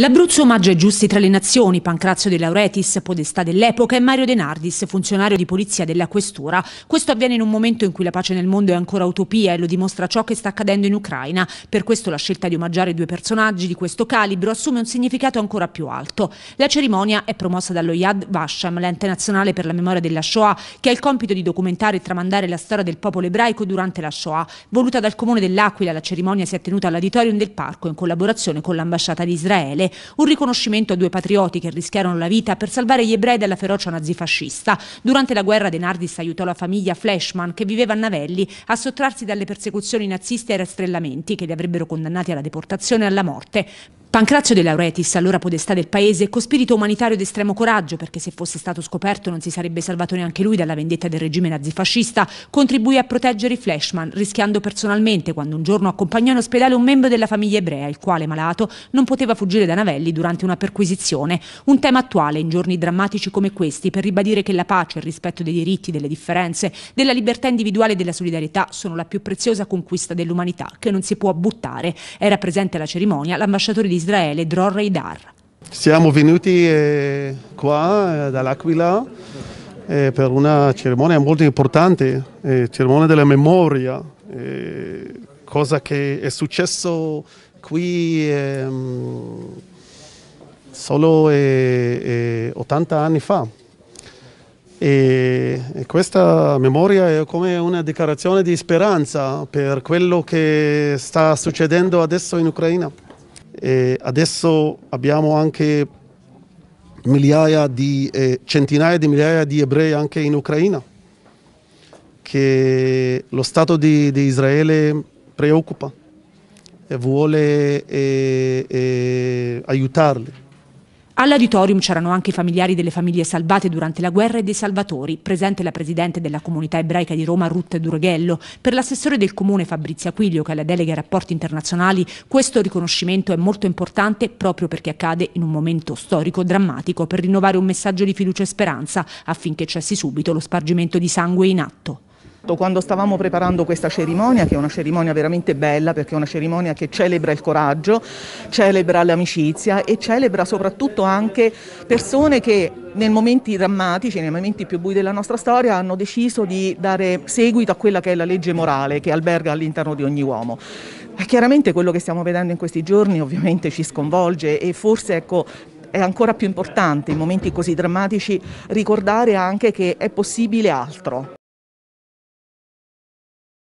L'Abruzzo omaggia i Giusti tra le nazioni, Pancrazio De Lauretis, podestà dell'epoca, e Mario De Nardis, funzionario di polizia della Questura. Questo avviene in un momento in cui la pace nel mondo è ancora utopia e lo dimostra ciò che sta accadendo in Ucraina. Per questo la scelta di omaggiare due personaggi di questo calibro assume un significato ancora più alto. La cerimonia è promossa dallo Yad Vashem, l'ente nazionale per la memoria della Shoah, che ha il compito di documentare e tramandare la storia del popolo ebraico durante la Shoah. Voluta dal comune dell'Aquila, la cerimonia si è tenuta all'auditorium del parco in collaborazione con l'ambasciata di Israele un riconoscimento a due patrioti che rischiarono la vita per salvare gli ebrei dalla ferocia nazifascista. Durante la guerra De Nardis aiutò la famiglia Fleshman, che viveva a Navelli, a sottrarsi dalle persecuzioni naziste e rastrellamenti che li avrebbero condannati alla deportazione e alla morte. Pancrazio De Lauretis, allora podestà del paese, con spirito umanitario ed estremo coraggio, perché se fosse stato scoperto non si sarebbe salvato neanche lui dalla vendetta del regime nazifascista, contribuì a proteggere i flashman, rischiando personalmente quando un giorno accompagnò in ospedale un membro della famiglia ebrea, il quale, malato, non poteva fuggire da Navelli durante una perquisizione. Un tema attuale in giorni drammatici come questi, per ribadire che la pace, il rispetto dei diritti, delle differenze, della libertà individuale e della solidarietà sono la più preziosa conquista dell'umanità, che non si può buttare. Era presente alla cerimonia l'ambasciatore di Israele Israele Dror Reidar. Siamo venuti eh, qua eh, dall'Aquila eh, per una cerimonia molto importante, cerimonia della memoria, cosa che è successo qui ehm, solo 80 anni fa. e questa memoria è come una dichiarazione di speranza per quello che sta succedendo adesso in Ucraina. Eh, adesso abbiamo anche migliaia di, eh, centinaia di migliaia di ebrei anche in Ucraina, che lo Stato di, di Israele preoccupa e vuole eh, eh aiutarli. All'auditorium c'erano anche i familiari delle famiglie salvate durante la guerra e dei salvatori, presente la presidente della comunità ebraica di Roma Ruth Durghello, per l'assessore del comune Fabrizia Quiglio che ha la delega ai rapporti internazionali, questo riconoscimento è molto importante proprio perché accade in un momento storico drammatico per rinnovare un messaggio di fiducia e speranza affinché cessi subito lo spargimento di sangue in atto. Esatto, quando stavamo preparando questa cerimonia, che è una cerimonia veramente bella perché è una cerimonia che celebra il coraggio, celebra l'amicizia e celebra soprattutto anche persone che nei momenti drammatici, nei momenti più bui della nostra storia, hanno deciso di dare seguito a quella che è la legge morale che alberga all'interno di ogni uomo. E chiaramente quello che stiamo vedendo in questi giorni ovviamente ci sconvolge e forse ecco, è ancora più importante in momenti così drammatici ricordare anche che è possibile altro.